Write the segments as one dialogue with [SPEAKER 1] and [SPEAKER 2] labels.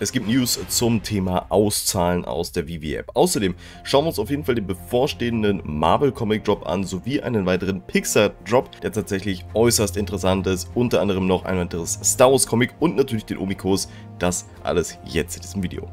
[SPEAKER 1] Es gibt News zum Thema Auszahlen aus der Vivi-App. Außerdem schauen wir uns auf jeden Fall den bevorstehenden Marvel-Comic-Drop an, sowie einen weiteren Pixar-Drop, der tatsächlich äußerst interessant ist. Unter anderem noch ein weiteres Star Wars-Comic und natürlich den Omikos. Das alles jetzt in diesem Video.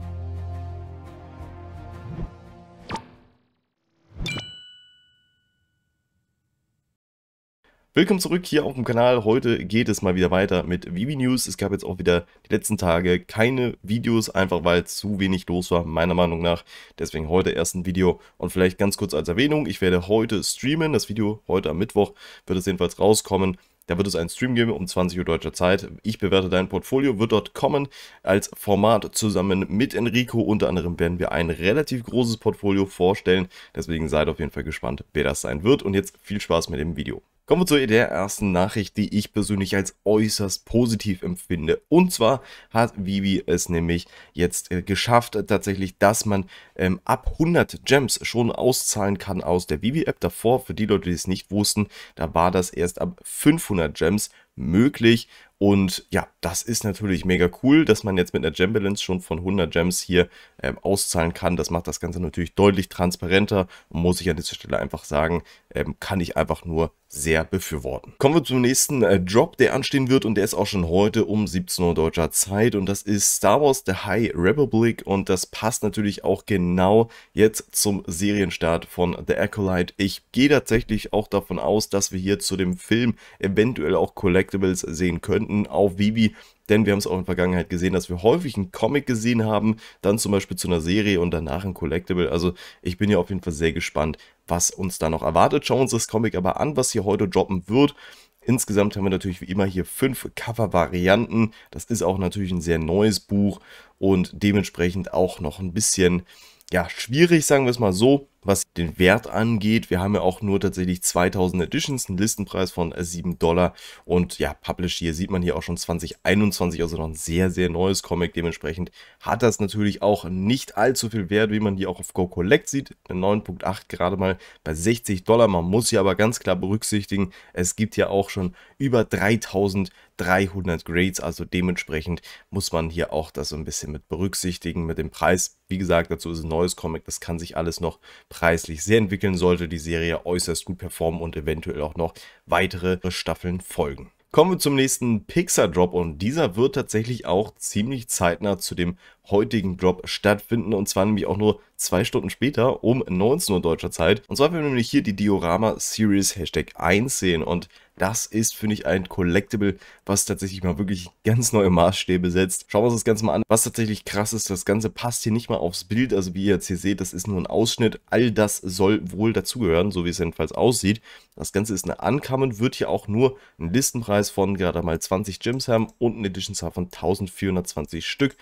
[SPEAKER 1] Willkommen zurück hier auf dem Kanal. Heute geht es mal wieder weiter mit Vivi News. Es gab jetzt auch wieder die letzten Tage keine Videos, einfach weil zu wenig los war, meiner Meinung nach. Deswegen heute erst ein Video und vielleicht ganz kurz als Erwähnung. Ich werde heute streamen. Das Video heute am Mittwoch wird es jedenfalls rauskommen. Da wird es einen Stream geben um 20 Uhr deutscher Zeit. Ich bewerte dein Portfolio, wird dort kommen als Format zusammen mit Enrico. Unter anderem werden wir ein relativ großes Portfolio vorstellen. Deswegen seid auf jeden Fall gespannt, wer das sein wird. Und jetzt viel Spaß mit dem Video. Kommen wir zu der ersten Nachricht, die ich persönlich als äußerst positiv empfinde. Und zwar hat Vivi es nämlich jetzt äh, geschafft, tatsächlich, dass man ähm, ab 100 Gems schon auszahlen kann aus der Vivi-App. Davor, für die Leute, die es nicht wussten, da war das erst ab 500 Gems möglich. Und ja, das ist natürlich mega cool, dass man jetzt mit einer Gem Balance schon von 100 Gems hier äh, auszahlen kann. Das macht das Ganze natürlich deutlich transparenter und muss ich an dieser Stelle einfach sagen, äh, kann ich einfach nur sehr befürworten. Kommen wir zum nächsten äh, Drop, der anstehen wird und der ist auch schon heute um 17 Uhr deutscher Zeit und das ist Star Wars The High Republic und das passt natürlich auch genau jetzt zum Serienstart von The Acolyte. Ich gehe tatsächlich auch davon aus, dass wir hier zu dem Film eventuell auch Collectibles sehen könnten. Auf Vivi denn wir haben es auch in der Vergangenheit gesehen, dass wir häufig einen Comic gesehen haben, dann zum Beispiel zu einer Serie und danach ein Collectible. Also ich bin ja auf jeden Fall sehr gespannt, was uns da noch erwartet. Schauen wir uns das Comic aber an, was hier heute droppen wird. Insgesamt haben wir natürlich wie immer hier fünf Cover-Varianten. Das ist auch natürlich ein sehr neues Buch und dementsprechend auch noch ein bisschen ja, schwierig, sagen wir es mal so was den Wert angeht. Wir haben ja auch nur tatsächlich 2000 Editions, einen Listenpreis von 7 äh, Dollar und ja, Publish hier sieht man hier auch schon 2021, also noch ein sehr, sehr neues Comic. Dementsprechend hat das natürlich auch nicht allzu viel Wert, wie man hier auch auf Go Collect sieht. 9.8 gerade mal bei 60 Dollar. Man muss hier aber ganz klar berücksichtigen, es gibt ja auch schon über 3000 300 Grades, also dementsprechend muss man hier auch das so ein bisschen mit berücksichtigen mit dem Preis. Wie gesagt, dazu ist ein neues Comic, das kann sich alles noch preislich sehr entwickeln, sollte die Serie äußerst gut performen und eventuell auch noch weitere Staffeln folgen. Kommen wir zum nächsten Pixar Drop und dieser wird tatsächlich auch ziemlich zeitnah zu dem heutigen Drop stattfinden und zwar nämlich auch nur zwei Stunden später um 19 Uhr deutscher Zeit. Und zwar werden wir nämlich hier die Diorama Series Hashtag 1 sehen und das ist, finde ich, ein Collectible, was tatsächlich mal wirklich ganz neue Maßstäbe setzt. Schauen wir uns das Ganze mal an. Was tatsächlich krass ist, das Ganze passt hier nicht mal aufs Bild. Also wie ihr jetzt hier seht, das ist nur ein Ausschnitt. All das soll wohl dazugehören, so wie es jedenfalls aussieht. Das Ganze ist eine Uncommon, wird hier auch nur einen Listenpreis von gerade mal 20 Gems haben und eine Edition Star von 1420 Stück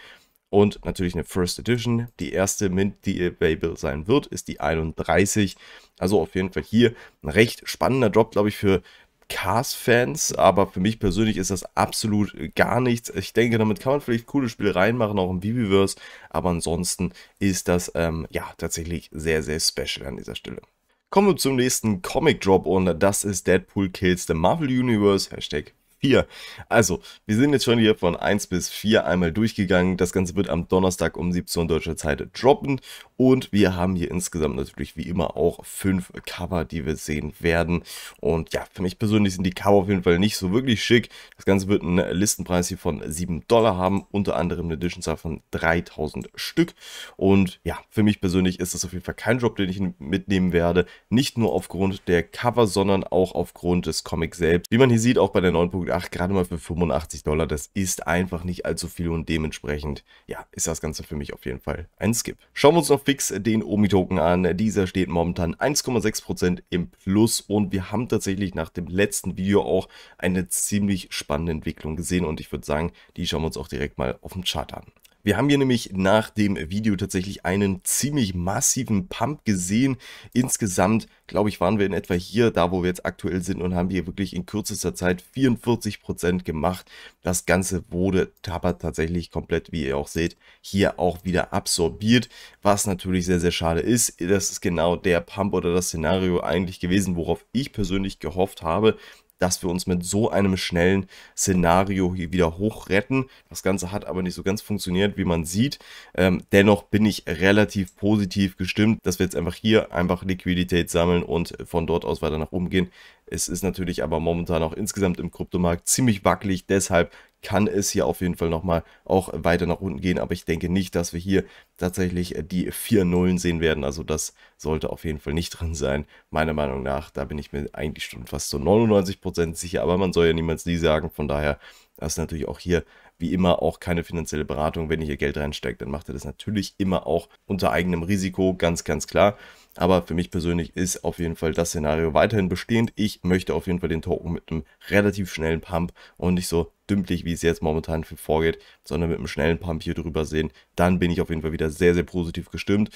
[SPEAKER 1] und natürlich eine First Edition. Die erste Mint, die available sein wird, ist die 31. Also auf jeden Fall hier ein recht spannender Drop, glaube ich, für Cars-Fans, aber für mich persönlich ist das absolut gar nichts. Ich denke, damit kann man vielleicht coole Spiele reinmachen, auch im Viviverse, aber ansonsten ist das ähm, ja tatsächlich sehr, sehr special an dieser Stelle. Kommen wir zum nächsten Comic Drop und das ist Deadpool Kills the Marvel Universe, Hashtag 4. Also, wir sind jetzt schon hier von 1 bis 4 einmal durchgegangen. Das Ganze wird am Donnerstag um 17 Uhr deutscher Zeit droppen. Und wir haben hier insgesamt natürlich wie immer auch 5 Cover, die wir sehen werden. Und ja, für mich persönlich sind die Cover auf jeden Fall nicht so wirklich schick. Das Ganze wird einen Listenpreis hier von 7 Dollar haben, unter anderem eine Editionzahl von 3000 Stück. Und ja, für mich persönlich ist das auf jeden Fall kein Drop, den ich mitnehmen werde. Nicht nur aufgrund der Cover, sondern auch aufgrund des Comics selbst. Wie man hier sieht, auch bei der 9.1 ach, gerade mal für 85 Dollar, das ist einfach nicht allzu viel und dementsprechend, ja, ist das Ganze für mich auf jeden Fall ein Skip. Schauen wir uns noch fix den Omi-Token an. Dieser steht momentan 1,6% im Plus und wir haben tatsächlich nach dem letzten Video auch eine ziemlich spannende Entwicklung gesehen und ich würde sagen, die schauen wir uns auch direkt mal auf dem Chart an. Wir haben hier nämlich nach dem Video tatsächlich einen ziemlich massiven Pump gesehen. Insgesamt, glaube ich, waren wir in etwa hier, da wo wir jetzt aktuell sind und haben hier wirklich in kürzester Zeit 44% Prozent gemacht. Das Ganze wurde Tabak tatsächlich komplett, wie ihr auch seht, hier auch wieder absorbiert, was natürlich sehr, sehr schade ist. Das ist genau der Pump oder das Szenario eigentlich gewesen, worauf ich persönlich gehofft habe, dass wir uns mit so einem schnellen Szenario hier wieder hochretten. Das Ganze hat aber nicht so ganz funktioniert, wie man sieht. Ähm, dennoch bin ich relativ positiv gestimmt, dass wir jetzt einfach hier einfach Liquidität sammeln und von dort aus weiter nach oben gehen. Es ist natürlich aber momentan auch insgesamt im Kryptomarkt ziemlich wackelig, deshalb kann es hier auf jeden Fall nochmal auch weiter nach unten gehen, aber ich denke nicht, dass wir hier tatsächlich äh, die vier Nullen sehen werden, also das sollte auf jeden Fall nicht drin sein, meiner Meinung nach, da bin ich mir eigentlich schon fast zu 99% sicher, aber man soll ja niemals nie sagen, von daher ist natürlich auch hier wie immer auch keine finanzielle Beratung. Wenn ihr hier Geld reinsteckt, dann macht ihr das natürlich immer auch unter eigenem Risiko, ganz, ganz klar. Aber für mich persönlich ist auf jeden Fall das Szenario weiterhin bestehend. Ich möchte auf jeden Fall den Token mit einem relativ schnellen Pump und nicht so dümpelig, wie es jetzt momentan vorgeht, sondern mit einem schnellen Pump hier drüber sehen. Dann bin ich auf jeden Fall wieder sehr, sehr positiv gestimmt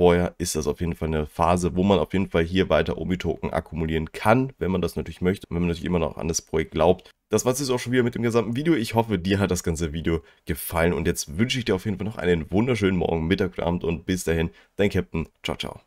[SPEAKER 1] vorher ist das auf jeden Fall eine Phase, wo man auf jeden Fall hier weiter Omi-Token akkumulieren kann, wenn man das natürlich möchte und wenn man natürlich immer noch an das Projekt glaubt. Das war es jetzt auch schon wieder mit dem gesamten Video. Ich hoffe, dir hat das ganze Video gefallen und jetzt wünsche ich dir auf jeden Fall noch einen wunderschönen Morgen, Mittag, Abend und bis dahin, dein Captain. Ciao, ciao.